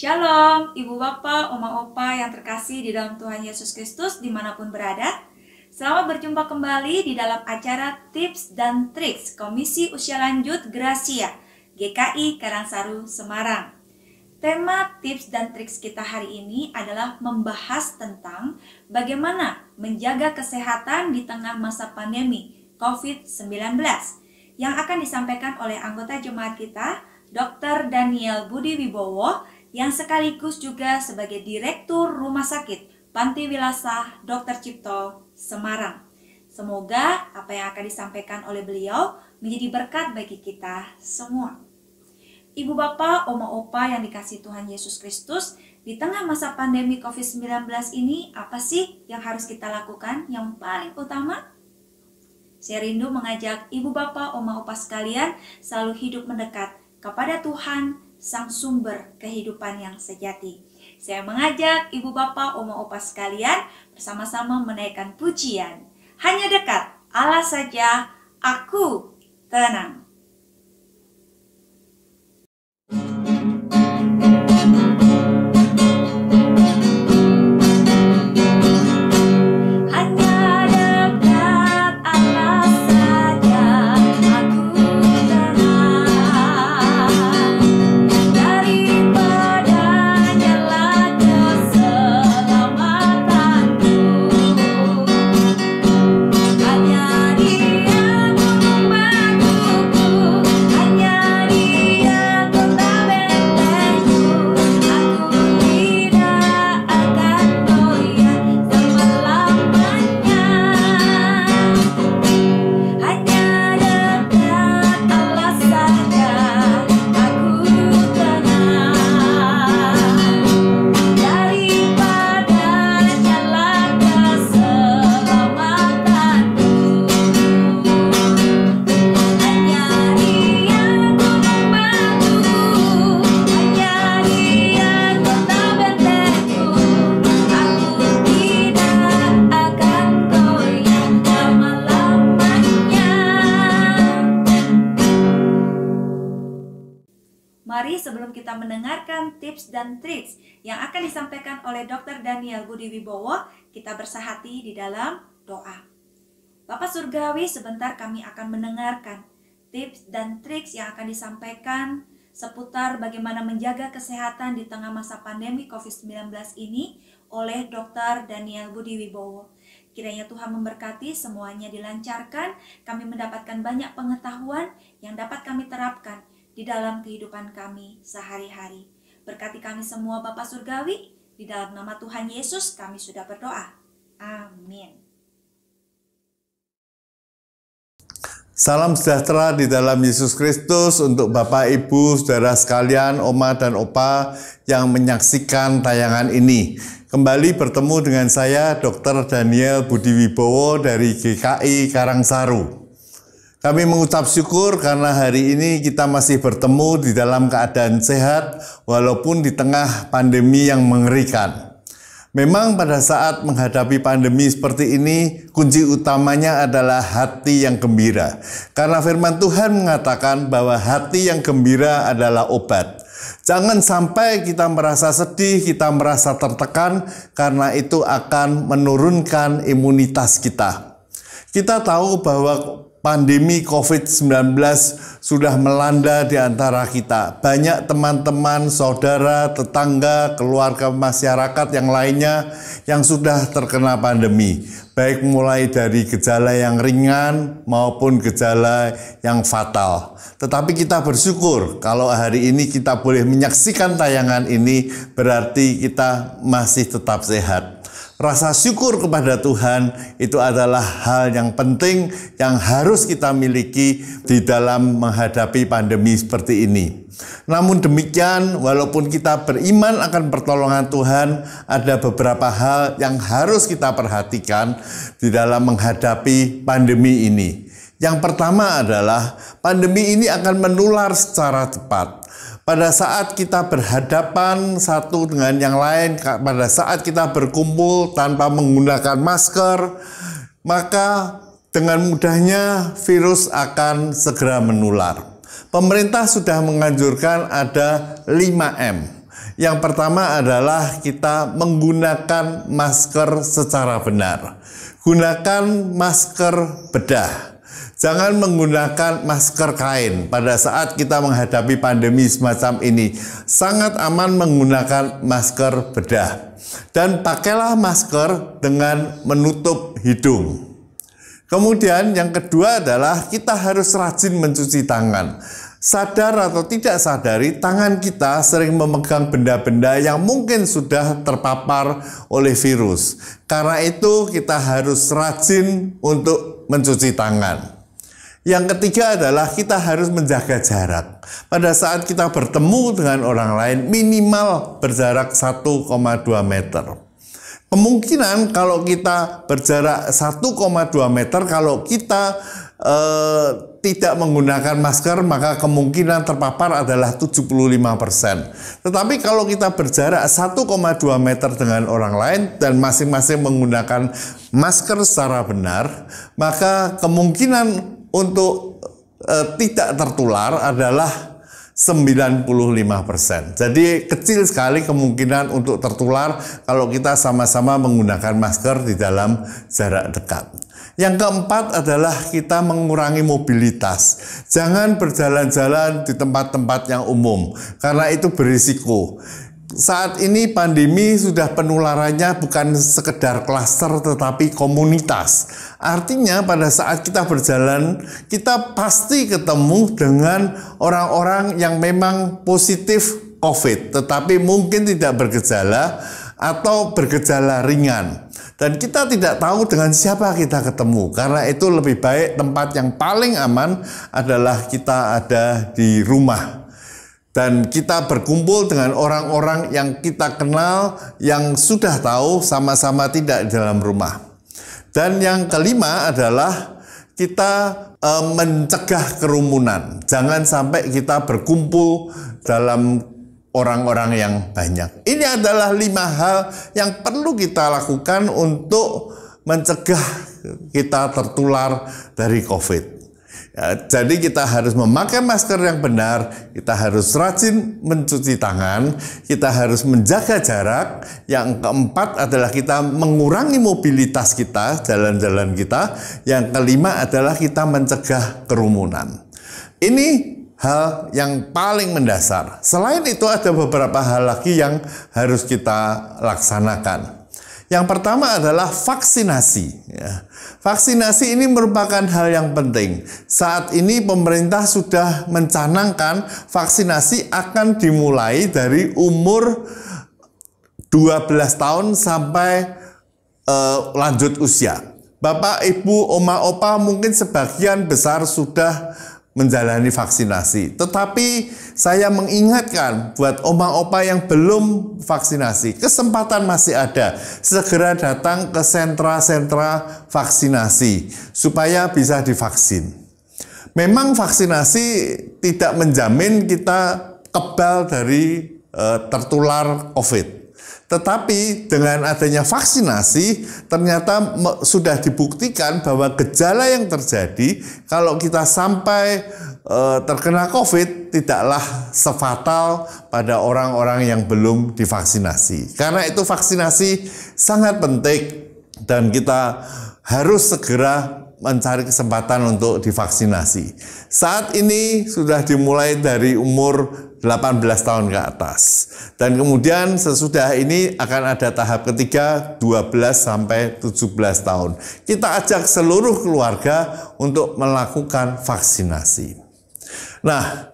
Shalom, Ibu Bapak, Oma Opa yang terkasih di dalam Tuhan Yesus Kristus dimanapun berada. Selamat berjumpa kembali di dalam acara Tips dan Tricks Komisi Usia Lanjut Gracia GKI Karangsaru, Semarang. Tema tips dan triks kita hari ini adalah membahas tentang bagaimana menjaga kesehatan di tengah masa pandemi COVID-19 yang akan disampaikan oleh anggota jemaat kita, Dr. Daniel Budi Wibowo yang sekaligus juga sebagai Direktur Rumah Sakit Panti Wilasa Dr. Cipto Semarang. Semoga apa yang akan disampaikan oleh beliau menjadi berkat bagi kita semua. Ibu bapak, oma opa yang dikasih Tuhan Yesus Kristus, di tengah masa pandemi COVID-19 ini, apa sih yang harus kita lakukan yang paling utama? Saya rindu mengajak ibu bapak, oma opa sekalian selalu hidup mendekat kepada Tuhan sang sumber kehidupan yang sejati. Saya mengajak ibu bapak, oma opa sekalian bersama-sama menaikkan pujian. Hanya dekat Allah saja, aku tenang. mendengarkan tips dan tricks yang akan disampaikan oleh Dr. Daniel Budi Wibowo. Kita bersahati di dalam doa. Bapak Surgawi, sebentar kami akan mendengarkan tips dan triks yang akan disampaikan seputar bagaimana menjaga kesehatan di tengah masa pandemi COVID-19 ini oleh Dr. Daniel Budi Wibowo. Kiranya Tuhan memberkati semuanya dilancarkan, kami mendapatkan banyak pengetahuan yang dapat kami terapkan di dalam kehidupan kami sehari-hari. Berkati kami semua Bapak Surgawi, di dalam nama Tuhan Yesus kami sudah berdoa. Amin. Salam sejahtera di dalam Yesus Kristus untuk Bapak, Ibu, Saudara sekalian, Oma dan Opa yang menyaksikan tayangan ini. Kembali bertemu dengan saya, Dr. Daniel Budi Wibowo dari GKI Karangsaru. Kami mengucap syukur karena hari ini kita masih bertemu di dalam keadaan sehat, walaupun di tengah pandemi yang mengerikan. Memang, pada saat menghadapi pandemi seperti ini, kunci utamanya adalah hati yang gembira, karena Firman Tuhan mengatakan bahwa hati yang gembira adalah obat. Jangan sampai kita merasa sedih, kita merasa tertekan, karena itu akan menurunkan imunitas kita. Kita tahu bahwa pandemi COVID-19 sudah melanda di antara kita. Banyak teman-teman, saudara, tetangga, keluarga masyarakat yang lainnya yang sudah terkena pandemi, baik mulai dari gejala yang ringan maupun gejala yang fatal. Tetapi kita bersyukur kalau hari ini kita boleh menyaksikan tayangan ini, berarti kita masih tetap sehat. Rasa syukur kepada Tuhan itu adalah hal yang penting yang harus kita miliki di dalam menghadapi pandemi seperti ini. Namun demikian, walaupun kita beriman akan pertolongan Tuhan, ada beberapa hal yang harus kita perhatikan di dalam menghadapi pandemi ini. Yang pertama adalah pandemi ini akan menular secara cepat. Pada saat kita berhadapan satu dengan yang lain, pada saat kita berkumpul tanpa menggunakan masker, maka dengan mudahnya virus akan segera menular. Pemerintah sudah menganjurkan ada 5M. Yang pertama adalah kita menggunakan masker secara benar. Gunakan masker bedah Jangan menggunakan masker kain pada saat kita menghadapi pandemi semacam ini. Sangat aman menggunakan masker bedah. Dan pakailah masker dengan menutup hidung. Kemudian yang kedua adalah kita harus rajin mencuci tangan. Sadar atau tidak sadari, tangan kita sering memegang benda-benda yang mungkin sudah terpapar oleh virus. Karena itu kita harus rajin untuk mencuci tangan. Yang ketiga adalah kita harus menjaga jarak. Pada saat kita bertemu dengan orang lain, minimal berjarak 1,2 meter. Kemungkinan kalau kita berjarak 1,2 meter, kalau kita eh, tidak menggunakan masker, maka kemungkinan terpapar adalah 75%. Tetapi kalau kita berjarak 1,2 meter dengan orang lain dan masing-masing menggunakan masker secara benar, maka kemungkinan untuk e, tidak tertular adalah 95%. Jadi kecil sekali kemungkinan untuk tertular kalau kita sama-sama menggunakan masker di dalam jarak dekat. Yang keempat adalah kita mengurangi mobilitas. Jangan berjalan-jalan di tempat-tempat yang umum karena itu berisiko saat ini pandemi sudah penularannya bukan sekedar klaster tetapi komunitas. Artinya pada saat kita berjalan, kita pasti ketemu dengan orang-orang yang memang positif COVID, tetapi mungkin tidak bergejala atau bergejala ringan. Dan kita tidak tahu dengan siapa kita ketemu, karena itu lebih baik tempat yang paling aman adalah kita ada di rumah dan kita berkumpul dengan orang-orang yang kita kenal, yang sudah tahu sama-sama tidak di dalam rumah. Dan yang kelima adalah kita e, mencegah kerumunan. Jangan sampai kita berkumpul dalam orang-orang yang banyak. Ini adalah lima hal yang perlu kita lakukan untuk mencegah kita tertular dari COVID. Ya, jadi kita harus memakai masker yang benar, kita harus rajin mencuci tangan, kita harus menjaga jarak. Yang keempat adalah kita mengurangi mobilitas kita, jalan-jalan kita. Yang kelima adalah kita mencegah kerumunan. Ini hal yang paling mendasar. Selain itu ada beberapa hal lagi yang harus kita laksanakan. Yang pertama adalah vaksinasi. Ya. Vaksinasi ini merupakan hal yang penting. Saat ini pemerintah sudah mencanangkan vaksinasi akan dimulai dari umur 12 tahun sampai uh, lanjut usia. Bapak, ibu, oma, opa mungkin sebagian besar sudah menjalani vaksinasi. Tetapi saya mengingatkan buat oma-opa yang belum vaksinasi, kesempatan masih ada. Segera datang ke sentra-sentra vaksinasi supaya bisa divaksin. Memang vaksinasi tidak menjamin kita kebal dari e, tertular COVID. Tetapi dengan adanya vaksinasi ternyata sudah dibuktikan bahwa gejala yang terjadi kalau kita sampai e, terkena COVID tidaklah sefatal pada orang-orang yang belum divaksinasi. Karena itu vaksinasi sangat penting dan kita harus segera mencari kesempatan untuk divaksinasi. Saat ini sudah dimulai dari umur 18 tahun ke atas. Dan kemudian sesudah ini akan ada tahap ketiga 12 sampai 17 tahun. Kita ajak seluruh keluarga untuk melakukan vaksinasi. Nah,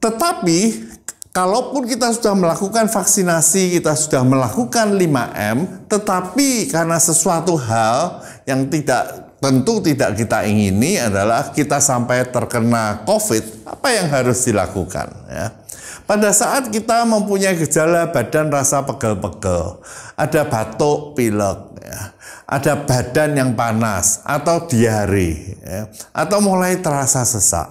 tetapi Kalaupun kita sudah melakukan vaksinasi, kita sudah melakukan 5M, tetapi karena sesuatu hal yang tidak tentu tidak kita ingini adalah kita sampai terkena COVID, apa yang harus dilakukan ya. Pada saat kita mempunyai gejala badan rasa pegel-pegel, ada batuk, pilek, ya, ada badan yang panas atau diare, ya, atau mulai terasa sesak,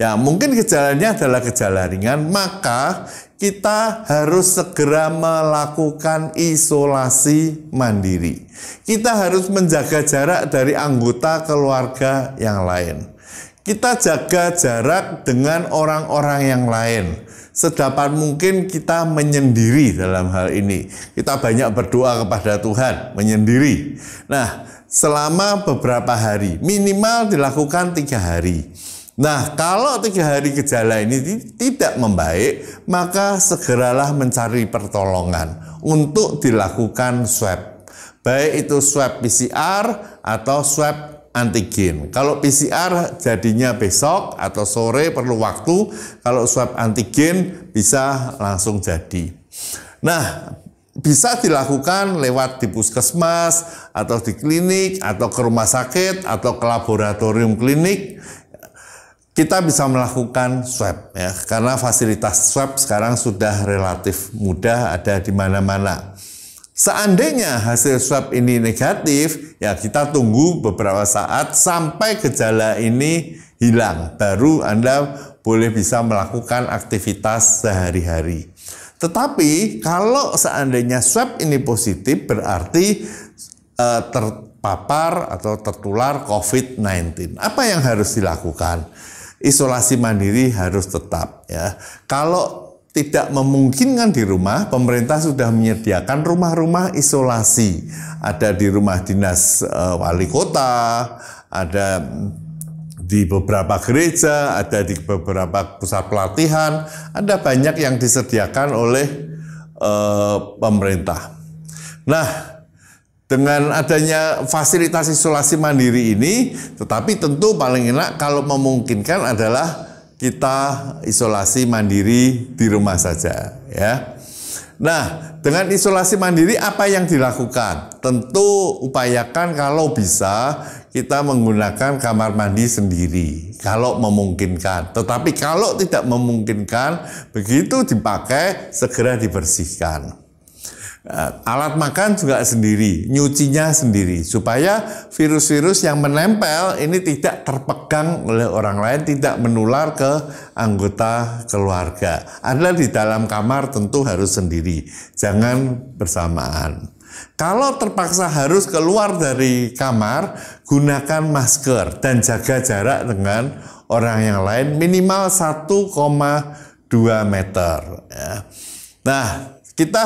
Ya, mungkin gejalanya adalah gejala ringan, maka kita harus segera melakukan isolasi mandiri. Kita harus menjaga jarak dari anggota keluarga yang lain. Kita jaga jarak dengan orang-orang yang lain. Sedapat mungkin kita menyendiri dalam hal ini. Kita banyak berdoa kepada Tuhan, menyendiri. Nah, selama beberapa hari, minimal dilakukan tiga hari Nah, kalau tiga hari gejala ini tidak membaik, maka segeralah mencari pertolongan untuk dilakukan swab. Baik itu swab PCR atau swab antigen. Kalau PCR jadinya besok atau sore perlu waktu, kalau swab antigen bisa langsung jadi. Nah, bisa dilakukan lewat di puskesmas atau di klinik atau ke rumah sakit atau ke laboratorium klinik kita bisa melakukan swab ya karena fasilitas swab sekarang sudah relatif mudah ada di mana-mana. Seandainya hasil swab ini negatif, ya kita tunggu beberapa saat sampai gejala ini hilang, baru Anda boleh bisa melakukan aktivitas sehari-hari. Tetapi kalau seandainya swab ini positif berarti eh, terpapar atau tertular COVID-19. Apa yang harus dilakukan? isolasi mandiri harus tetap ya. Kalau tidak memungkinkan di rumah, pemerintah sudah menyediakan rumah-rumah isolasi. Ada di rumah dinas eh, wali kota, ada di beberapa gereja, ada di beberapa pusat pelatihan, ada banyak yang disediakan oleh e, pemerintah. Nah, dengan adanya fasilitas isolasi mandiri ini, tetapi tentu paling enak kalau memungkinkan adalah kita isolasi mandiri di rumah saja, ya. Nah, dengan isolasi mandiri apa yang dilakukan? Tentu upayakan kalau bisa kita menggunakan kamar mandi sendiri kalau memungkinkan. Tetapi kalau tidak memungkinkan, begitu dipakai segera dibersihkan. Eh, alat makan juga sendiri, nyucinya sendiri supaya virus-virus yang menempel ini tidak terpegang oleh orang lain, tidak menular ke anggota keluarga. Anda di dalam kamar tentu harus sendiri, jangan bersamaan. Kalau terpaksa harus keluar dari kamar, gunakan masker dan jaga jarak dengan orang yang lain minimal 1,2 meter. Ya. Nah, kita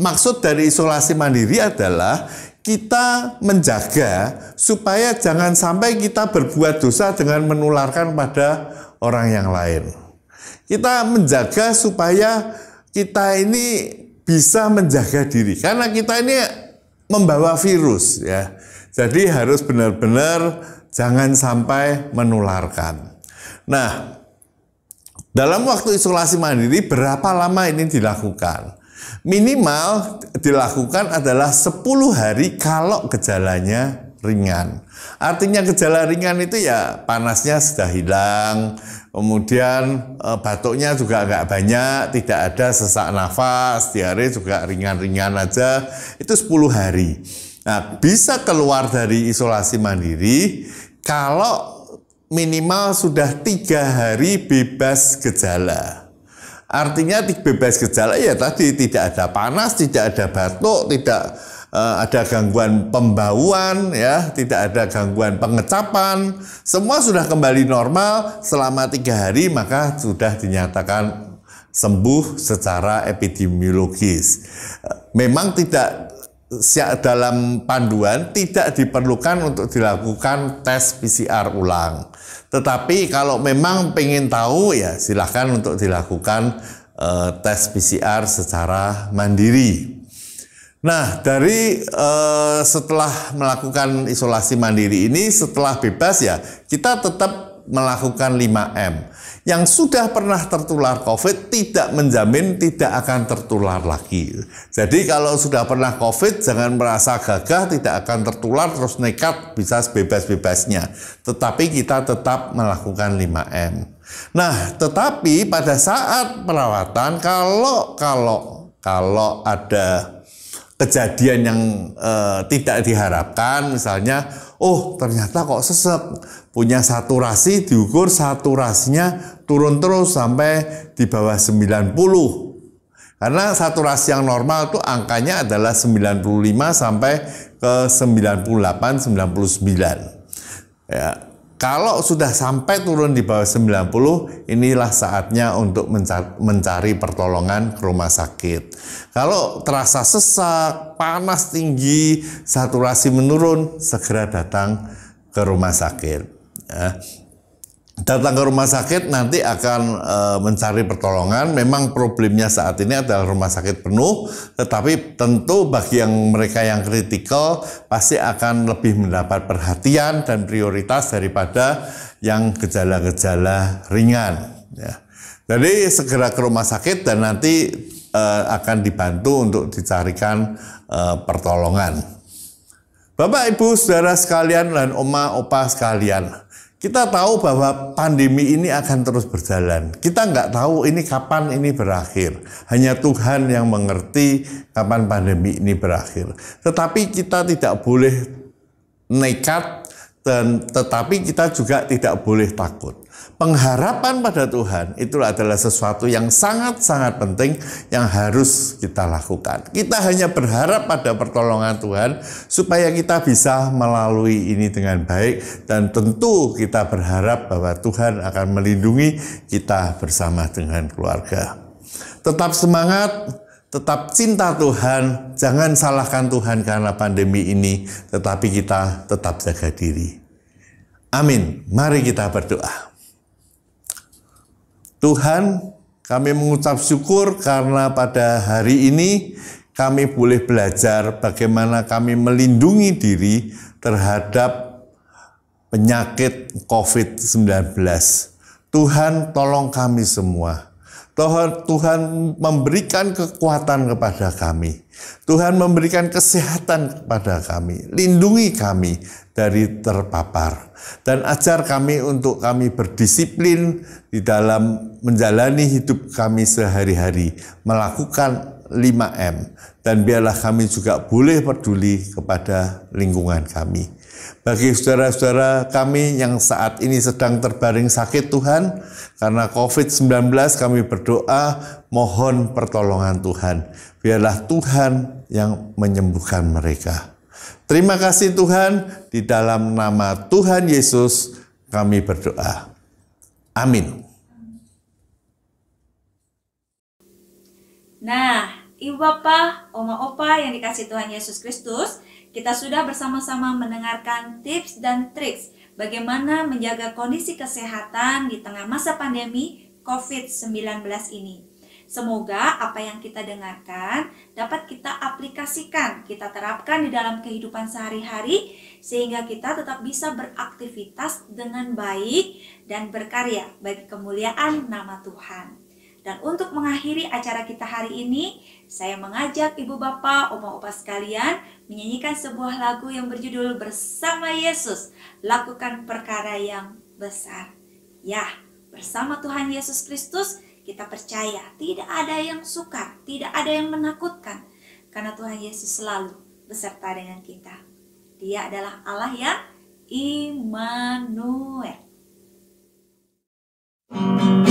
maksud dari isolasi mandiri adalah kita menjaga supaya jangan sampai kita berbuat dosa dengan menularkan pada orang yang lain. Kita menjaga supaya kita ini bisa menjaga diri karena kita ini membawa virus ya. Jadi harus benar-benar jangan sampai menularkan. Nah, dalam waktu isolasi mandiri berapa lama ini dilakukan? Minimal dilakukan adalah 10 hari kalau gejalanya ringan. Artinya gejala ringan itu ya panasnya sudah hilang, kemudian eh, batuknya juga agak banyak, tidak ada sesak nafas, diare juga ringan-ringan aja, itu 10 hari. Nah, bisa keluar dari isolasi mandiri kalau minimal sudah tiga hari bebas gejala. Artinya bebas gejala ya tadi tidak ada panas, tidak ada batuk, tidak uh, ada gangguan pembauan ya, tidak ada gangguan pengecapan. Semua sudah kembali normal selama tiga hari maka sudah dinyatakan sembuh secara epidemiologis. Memang tidak dalam panduan tidak diperlukan untuk dilakukan tes PCR ulang. Tetapi kalau memang pengen tahu ya silahkan untuk dilakukan e, tes PCR secara mandiri. Nah dari e, setelah melakukan isolasi mandiri ini setelah bebas ya kita tetap melakukan 5M. Yang sudah pernah tertular COVID tidak menjamin tidak akan tertular lagi. Jadi kalau sudah pernah COVID jangan merasa gagah tidak akan tertular terus nekat bisa bebas-bebasnya. Tetapi kita tetap melakukan 5M. Nah, tetapi pada saat perawatan kalau kalau kalau ada kejadian yang e, tidak diharapkan misalnya oh ternyata kok sesep punya saturasi diukur saturasinya turun terus sampai di bawah 90 karena saturasi yang normal itu angkanya adalah 95 sampai ke 98 99 ya kalau sudah sampai turun di bawah 90, inilah saatnya untuk mencari pertolongan ke rumah sakit. Kalau terasa sesak, panas tinggi, saturasi menurun, segera datang ke rumah sakit. Ya. Datang ke rumah sakit nanti akan e, mencari pertolongan. Memang problemnya saat ini adalah rumah sakit penuh, tetapi tentu bagi yang mereka yang kritikal pasti akan lebih mendapat perhatian dan prioritas daripada yang gejala-gejala ringan. Ya. Jadi segera ke rumah sakit dan nanti e, akan dibantu untuk dicarikan e, pertolongan. Bapak, Ibu, saudara sekalian dan oma, opa sekalian kita tahu bahwa pandemi ini akan terus berjalan. Kita nggak tahu ini kapan ini berakhir. Hanya Tuhan yang mengerti kapan pandemi ini berakhir. Tetapi kita tidak boleh nekat dan tetapi kita juga tidak boleh takut pengharapan pada Tuhan itu adalah sesuatu yang sangat-sangat penting yang harus kita lakukan. Kita hanya berharap pada pertolongan Tuhan supaya kita bisa melalui ini dengan baik dan tentu kita berharap bahwa Tuhan akan melindungi kita bersama dengan keluarga. Tetap semangat, tetap cinta Tuhan, jangan salahkan Tuhan karena pandemi ini, tetapi kita tetap jaga diri. Amin. Mari kita berdoa. Tuhan, kami mengucap syukur karena pada hari ini kami boleh belajar bagaimana kami melindungi diri terhadap penyakit COVID-19. Tuhan, tolong kami semua. Tuhan, Tuhan memberikan kekuatan kepada kami. Tuhan memberikan kesehatan kepada kami. Lindungi kami dari terpapar dan ajar kami untuk kami berdisiplin di dalam menjalani hidup kami sehari-hari melakukan 5M dan biarlah kami juga boleh peduli kepada lingkungan kami. Bagi saudara-saudara kami yang saat ini sedang terbaring sakit Tuhan karena COVID-19 kami berdoa mohon pertolongan Tuhan. Biarlah Tuhan yang menyembuhkan mereka. Terima kasih Tuhan, di dalam nama Tuhan Yesus kami berdoa. Amin. Nah, ibu bapak, oma opa yang dikasih Tuhan Yesus Kristus, kita sudah bersama-sama mendengarkan tips dan triks bagaimana menjaga kondisi kesehatan di tengah masa pandemi COVID-19 ini. Semoga apa yang kita dengarkan dapat kita aplikasikan, kita terapkan di dalam kehidupan sehari-hari sehingga kita tetap bisa beraktivitas dengan baik dan berkarya bagi kemuliaan nama Tuhan. Dan untuk mengakhiri acara kita hari ini, saya mengajak ibu bapak, oma-opa sekalian menyanyikan sebuah lagu yang berjudul Bersama Yesus, Lakukan Perkara Yang Besar. Ya, bersama Tuhan Yesus Kristus, kita percaya tidak ada yang sukar, tidak ada yang menakutkan. Karena Tuhan Yesus selalu beserta dengan kita. Dia adalah Allah yang Immanuel.